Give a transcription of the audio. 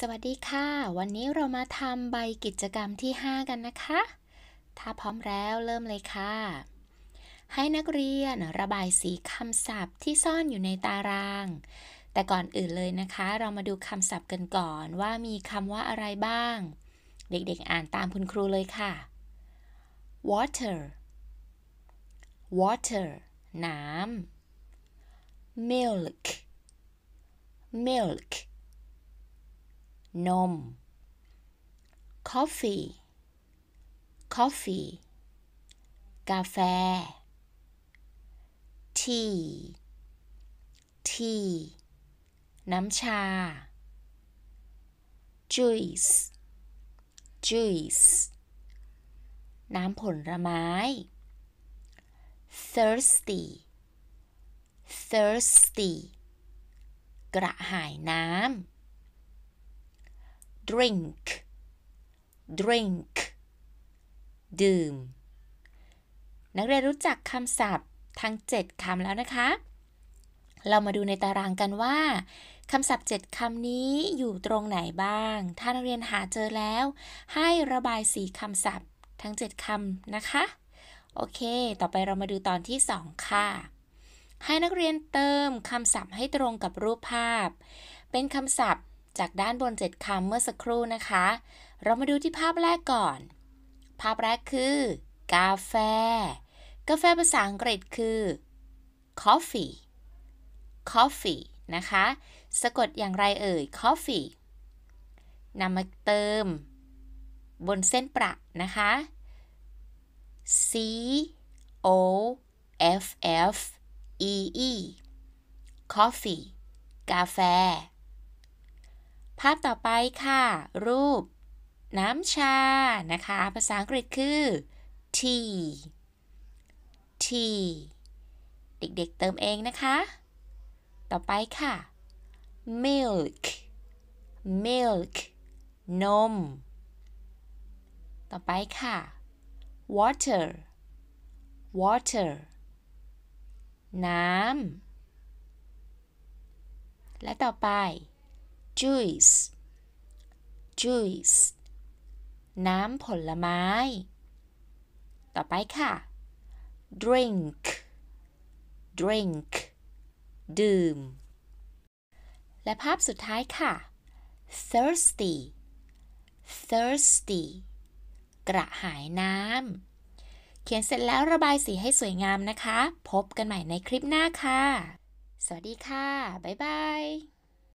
สวัสดีค่ะ วันนี้เรามาทำใบกิจกรรมที่ 5 กันนะคะ ถ้าพร้อมแล้วเริ่มเลยค่ะ ให้นักเรียนระบายสีคำศัพท์ที่ซ่อนอยู่ในตาราง แต่ก่อนอื่นเลยนะคะ เรามาดูคำศัพท์กันก่อนว่ามีคำว่าอะไรบ้าง เด็กๆอ่านตามคุณครูเลยค่ะ water water น้ำ milk milk นม coffee coffee กาแฟ tea tea น้ำชา juice juice น้ำผลไม้ thirsty thirsty กระหายน้ำ drink drink ดื่มนักเรียนรู้จักคำศัพท์ทั้ง 7คำแล้วนะคะ เรามาดูในตารางกันว่าคำศัพท์ 7คำนี้อยู่ตรงไหนบ้าง ถ้านักเรียนหาเจอแล้ว ให้ระบายสีคำศัพท์ทั้ง 7คำนะคะ โอเค ต่อไปเรามาดูตอนที่ 2 ค่ะ ให้นักเรียนเติมคำศัพท์ให้ตรงกับรูปภาพ เป็นคำศัพท์จากด้านบน7คำเมื่อสักครู่นะคะ เรามาดูที่ภาพแรกก่อน ภาพแรกคือกาแฟ กาแฟภาษาอังกฤษคือ coffee coffee นะคะสะกดอย่างไรเอ่ย coffee นำมาเติม บนเส้นประนะคะ c o f f e e coffee กาแฟภาพต่อไปค่ะ รูป น้ำชา นะคะ ภาษาอังกฤษคือ tea tea เด็กๆเติมเองนะคะ ต่อไปค่ะ milk milk นม ต่อไปค่ะ water water น้ำ และต่อไป juice juice น้ำผลไม้ ต่อไปค่ะ drink drink ดื่ม และภาพสุดท้ายค่ะ thirsty thirsty กระหายน้ำ เขียนเสร็จแล้วระบายสีให้สวยงามนะคะ พบกันใหม่ในคลิปหน้าค่ะ สวัสดีค่ะ บ๊ายบาย